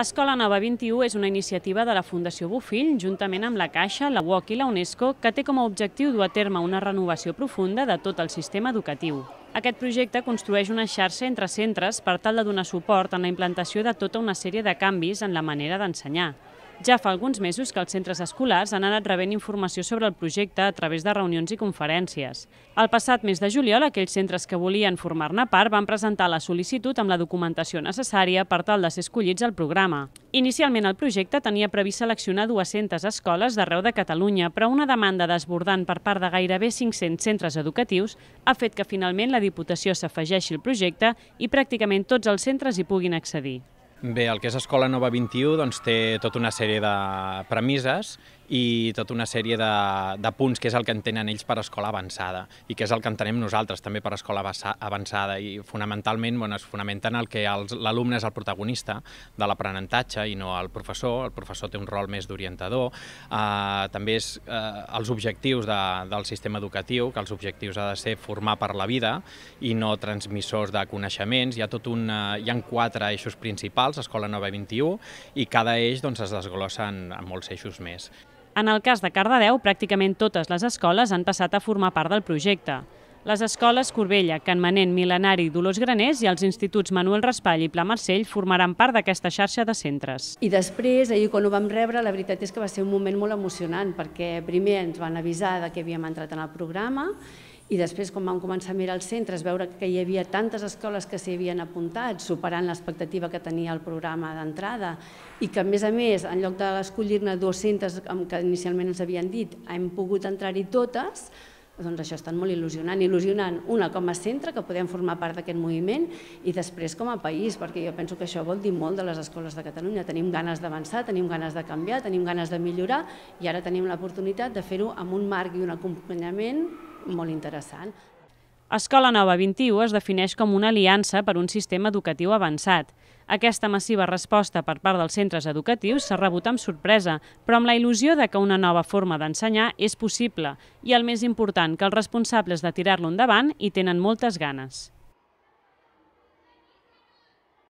Escola Nova 21 és una iniciativa de la Fundació Bofill, juntament amb la Caixa, la UOC i la UNESCO, que té com a objectiu dur a terme una renovació profunda de tot el sistema educatiu. Aquest projecte construeix una xarxa entre centres per tal de donar suport en la implantació de tota una sèrie de canvis en la manera d'ensenyar. Ja fa alguns mesos que els centres escolars han anat rebent informació sobre el projecte a través de reunions i conferències. El passat mes de juliol, aquells centres que volien formar-ne part van presentar la sol·licitud amb la documentació necessària per tal de ser escollits al programa. Inicialment, el projecte tenia previst seleccionar 200 escoles d'arreu de Catalunya, però una demanda desbordant per part de gairebé 500 centres educatius ha fet que finalment la Diputació s'afegeixi al projecte i pràcticament tots els centres hi puguin accedir. Bé, el que és Escola Nova 21 doncs, té tota una sèrie de premisses i tota una sèrie de, de punts que és el que entenen ells per escola avançada i que és el que entenem nosaltres també per escola avançada i fonamentalment bueno, es fonamenta en el que l'alumne és el protagonista de l'aprenentatge i no el professor, el professor té un rol més d'orientador, uh, també és uh, els objectius de, del sistema educatiu, que els objectius ha de ser formar per la vida i no transmissors de coneixements, hi ha tot un, eh, hi ha quatre eixos principals, Escola Nova 21, i cada eix doncs, es desglossa en, en molts eixos més. En el cas de Cardedeu, pràcticament totes les escoles han passat a formar part del projecte. Les escoles Corbella, Can Manent, Milenari, Dolors Graners i els instituts Manuel Raspall i Pla Marcell formaran part d'aquesta xarxa de centres. I després, ahir quan ho vam rebre, la veritat és que va ser un moment molt emocionant, perquè primer ens van avisar de que havíem entrat en el programa i després, quan vam començar a mirar els centres, veure que hi havia tantes escoles que s'hi havien apuntat, superant l'expectativa que tenia el programa d'entrada, i que, a més a més, en lloc d'escollir-ne 200 que inicialment ens havien dit, hem pogut entrar-hi totes, doncs això estan molt il·lusionant, il·lusionant una com a centre, que podem formar part d'aquest moviment, i després com a país, perquè jo penso que això vol dir molt de les escoles de Catalunya. Tenim ganes d'avançar, tenim ganes de canviar, tenim ganes de millorar, i ara tenim l'oportunitat de fer-ho amb un marc i un acompanyament molt interessant. Escola Nova 21 es defineix com una aliança per un sistema educatiu avançat, aquesta massiva resposta per part dels centres educatius s'ha rebut amb sorpresa, però amb la il·lusió de que una nova forma d'ensenyar és possible i el més important, que els responsables de tirar-lo endavant hi tenen moltes ganes.